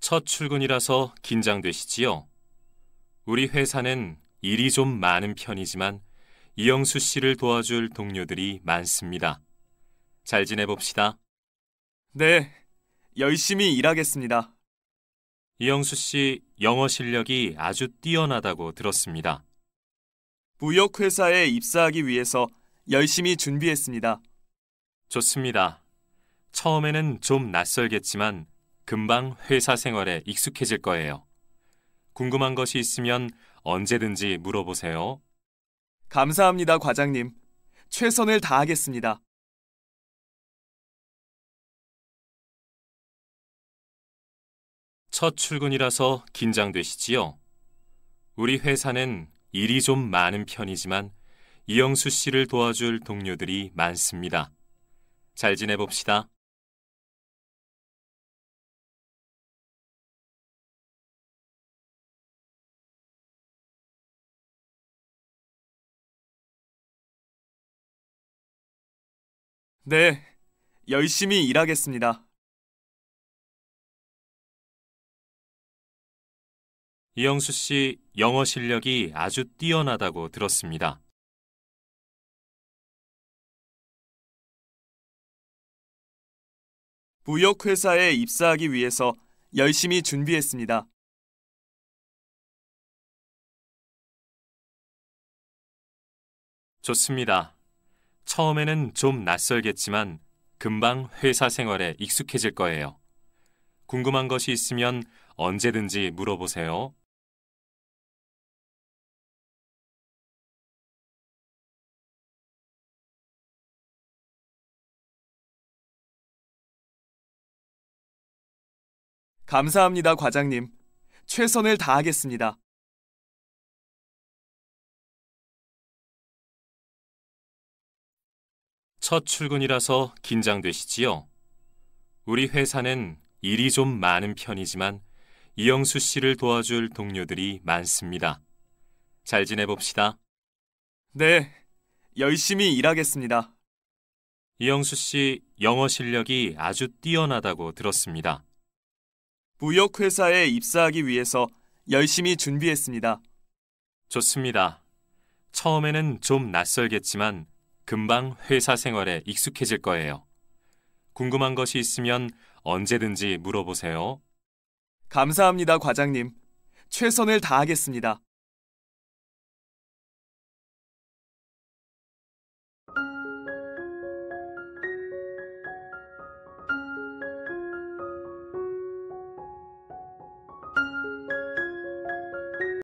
첫 출근이라서 긴장되시지요? 우리 회사는 일이 좀 많은 편이지만 이영수 씨를 도와줄 동료들이 많습니다. 잘 지내봅시다. 네, 열심히 일하겠습니다. 이영수 씨 영어 실력이 아주 뛰어나다고 들었습니다. 무역회사에 입사하기 위해서 열심히 준비했습니다. 좋습니다. 처음에는 좀 낯설겠지만 금방 회사 생활에 익숙해질 거예요. 궁금한 것이 있으면 언제든지 물어보세요. 감사합니다, 과장님. 최선을 다하겠습니다. 첫 출근이라서 긴장되시지요? 우리 회사는 일이 좀 많은 편이지만 이영수 씨를 도와줄 동료들이 많습니다. 잘 지내봅시다. 네, 열심히 일하겠습니다. 이영수 씨 영어 실력이 아주 뛰어나다고 들었습니다. 무역회사에 입사하기 위해서 열심히 준비했습니다. 좋습니다. 처음에는 좀 낯설겠지만 금방 회사 생활에 익숙해질 거예요. 궁금한 것이 있으면 언제든지 물어보세요. 감사합니다, 과장님. 최선을 다하겠습니다. 첫 출근이라서 긴장되시지요? 우리 회사는 일이 좀 많은 편이지만 이영수 씨를 도와줄 동료들이 많습니다. 잘 지내봅시다. 네, 열심히 일하겠습니다. 이영수 씨 영어 실력이 아주 뛰어나다고 들었습니다. 무역회사에 입사하기 위해서 열심히 준비했습니다. 좋습니다. 처음에는 좀 낯설겠지만 금방 회사 생활에 익숙해질 거예요. 궁금한 것이 있으면 언제든지 물어보세요. 감사합니다, 과장님. 최선을 다하겠습니다.